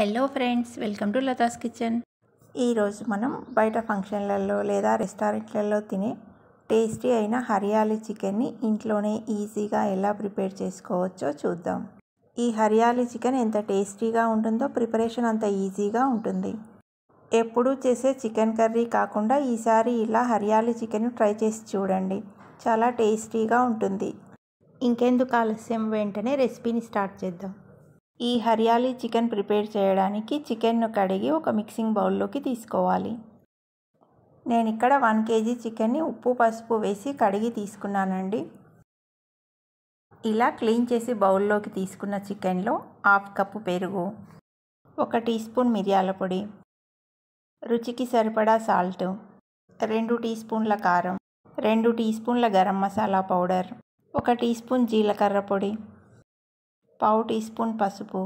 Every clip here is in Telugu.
hello friends welcome to Latha's kitchen ఈరోజు మనం బయట ఫంక్షన్లలో లేదా రెస్టారెంట్లలో తినే టేస్టీ అయిన హరియాలి చికెన్ని ఇంట్లోనే ఈజీగా ఎలా ప్రిపేర్ చేసుకోవచ్చో చూద్దాం ఈ హరియాలి చికెన్ ఎంత టేస్టీగా ఉంటుందో ప్రిపరేషన్ అంత ఈజీగా ఉంటుంది ఎప్పుడూ చేసే చికెన్ కర్రీ కాకుండా ఈసారి ఇలా హరియాలి చికెన్ ట్రై చేసి చూడండి చాలా టేస్టీగా ఉంటుంది ఇంకెందుకు ఆలస్యం వెంటనే రెసిపీని స్టార్ట్ చేద్దాం ఈ హరియాలీ చికెన్ ప్రిపేర్ చేయడానికి చికెన్ను కడిగి ఒక మిక్సింగ్ బౌల్లోకి తీసుకోవాలి నేను ఇక్కడ వన్ కేజీ చికెన్ని ఉప్పు పసుపు వేసి కడిగి తీసుకున్నానండి ఇలా క్లీన్ చేసి బౌల్లోకి తీసుకున్న చికెన్లో హాఫ్ కప్పు పెరుగు ఒక టీ స్పూన్ మిరియాల పొడి రుచికి సరిపడా సాల్ట్ రెండు టీ స్పూన్ల కారం రెండు టీ స్పూన్ల గరం మసాలా పౌడర్ ఒక టీ స్పూన్ జీలకర్ర పొడి పావు టీ స్పూన్ పసుపు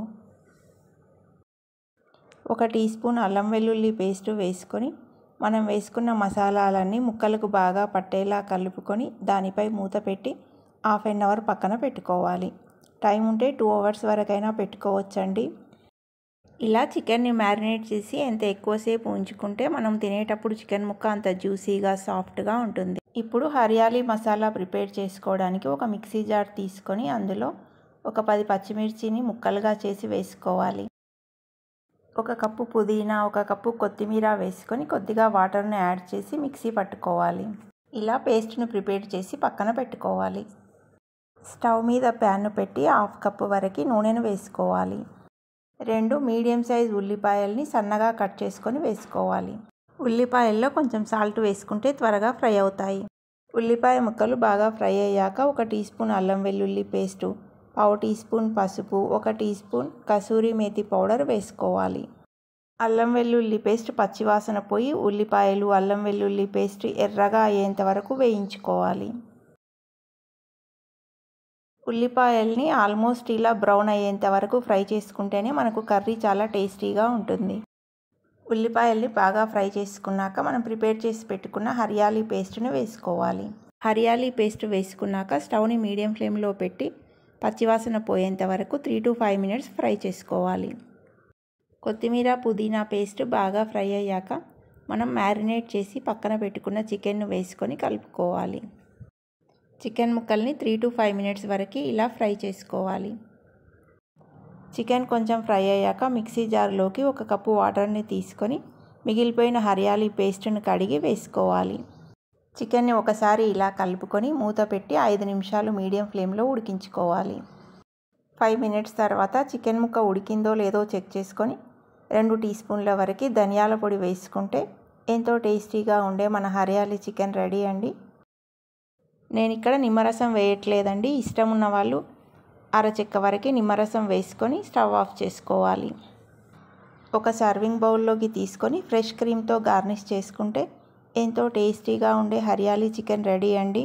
ఒక టీ స్పూన్ అల్లం వెల్లుల్లి పేస్ట్ వేసుకొని మనం వేసుకున్న మసాలాలన్నీ ముక్కలకు బాగా పట్టేలా కలుపుకొని దానిపై మూత పెట్టి హాఫ్ అన్ అవర్ పక్కన పెట్టుకోవాలి టైం ఉంటే టూ అవర్స్ వరకైనా పెట్టుకోవచ్చండి ఇలా చికెన్ని మ్యారినేట్ చేసి ఎంత ఎక్కువసేపు ఉంచుకుంటే మనం తినేటప్పుడు చికెన్ ముక్క అంత జ్యూసీగా సాఫ్ట్గా ఉంటుంది ఇప్పుడు హరియాలీ మసాలా ప్రిపేర్ చేసుకోవడానికి ఒక మిక్సీ జార్ తీసుకొని అందులో ఒక పది పచ్చిమిర్చిని ముక్కలుగా చేసి వేసుకోవాలి ఒక కప్పు పుదీనా ఒక కప్పు కొత్తిమీర వేసుకొని కొద్దిగా వాటర్ను యాడ్ చేసి మిక్సీ పట్టుకోవాలి ఇలా పేస్ట్ను ప్రిపేర్ చేసి పక్కన పెట్టుకోవాలి స్టవ్ మీద ప్యాన్ను పెట్టి హాఫ్ కప్పు వరకు నూనెను వేసుకోవాలి రెండు మీడియం సైజ్ ఉల్లిపాయల్ని సన్నగా కట్ చేసుకొని వేసుకోవాలి ఉల్లిపాయల్లో కొంచెం సాల్ట్ వేసుకుంటే త్వరగా ఫ్రై అవుతాయి ఉల్లిపాయ ముక్కలు బాగా ఫ్రై అయ్యాక ఒక టీ స్పూన్ అల్లం వెల్లుల్లి పేస్టు పావు టీ స్పూన్ పసుపు ఒక teaspoon kasuri methi powder వేసుకోవాలి అల్లం వెల్లుల్లి పేస్ట్ పచ్చివాసన పోయి ఉల్లిపాయలు అల్లం వెల్లుల్లి పేస్ట్ ఎర్రగా అయ్యేంత వరకు వేయించుకోవాలి ఉల్లిపాయల్ని ఆల్మోస్ట్ ఇలా బ్రౌన్ అయ్యేంత వరకు ఫ్రై చేసుకుంటేనే మనకు కర్రీ చాలా టేస్టీగా ఉంటుంది ఉల్లిపాయల్ని బాగా ఫ్రై చేసుకున్నాక మనం ప్రిపేర్ చేసి పెట్టుకున్న హరియాలీ పేస్ట్ని వేసుకోవాలి హరియాలీ పేస్ట్ వేసుకున్నాక స్టవ్ని మీడియం ఫ్లేమ్లో పెట్టి పచ్చివాసన పోయేంత వరకు three to five minutes fry చేసుకోవాలి కొత్తిమీర పుదీనా పేస్ట్ బాగా ఫ్రై అయ్యాక మనం మ్యారినేట్ చేసి పక్కన పెట్టుకున్న చికెన్ను వేసుకొని కలుపుకోవాలి చికెన్ ముక్కల్ని త్రీ టు ఫైవ్ మినిట్స్ వరకు ఇలా ఫ్రై చేసుకోవాలి చికెన్ కొంచెం ఫ్రై అయ్యాక మిక్సీ జార్లోకి ఒక కప్పు వాటర్ని తీసుకొని మిగిలిపోయిన హరియాలి పేస్ట్ను కడిగి వేసుకోవాలి చికెన్ని ఒకసారి ఇలా కలుపుకొని మూత పెట్టి ఐదు నిమిషాలు మీడియం ఫ్లేమ్లో ఉడికించుకోవాలి ఫైవ్ మినిట్స్ తర్వాత చికెన్ ముక్క ఉడికిందో లేదో చెక్ చేసుకొని రెండు టీ స్పూన్ల వరకు ధనియాల పొడి వేసుకుంటే ఎంతో టేస్టీగా ఉండే మన హరియాలి చికెన్ రెడీ అండి నేను ఇక్కడ నిమ్మరసం వేయట్లేదండి ఇష్టం ఉన్న వాళ్ళు అరచెక్క వరకు నిమ్మరసం వేసుకొని స్టవ్ ఆఫ్ చేసుకోవాలి ఒక సర్వింగ్ బౌల్లోకి తీసుకొని ఫ్రెష్ క్రీమ్తో గార్నిష్ చేసుకుంటే ఎంతో టేస్టీగా ఉండే హరియాలీ చికెన్ రెడీ అండి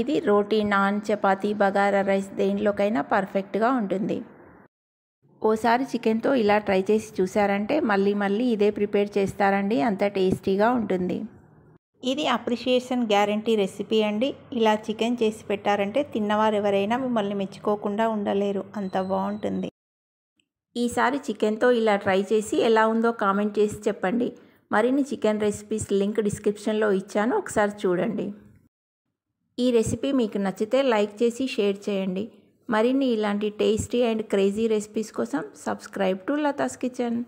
ఇది రోటీ నాన్ చపాతీ బగారా రైస్ దేనిలోకైనా పర్ఫెక్ట్గా ఉంటుంది ఓసారి చికెన్తో ఇలా ట్రై చేసి చూసారంటే మళ్ళీ మళ్ళీ ఇదే ప్రిపేర్ చేస్తారండి అంత టేస్టీగా ఉంటుంది ఇది అప్రిషియేషన్ గ్యారంటీ రెసిపీ అండి ఇలా చికెన్ చేసి పెట్టారంటే తిన్నవారు ఎవరైనా మిమ్మల్ని మెచ్చుకోకుండా ఉండలేరు అంత బాగుంటుంది ఈసారి చికెన్తో ఇలా ట్రై చేసి ఎలా ఉందో కామెంట్ చేసి చెప్పండి మరిన్ని చికెన్ రెసిపీస్ లింక్ డిస్క్రిప్షన్లో ఇచ్చాను ఒకసారి చూడండి ఈ రెసిపీ మీకు నచ్చితే లైక్ చేసి షేర్ చేయండి మరిన్ని ఇలాంటి టేస్టీ అండ్ క్రేజీ రెసిపీస్ కోసం సబ్స్క్రైబ్ టు లతాస్ కిచెన్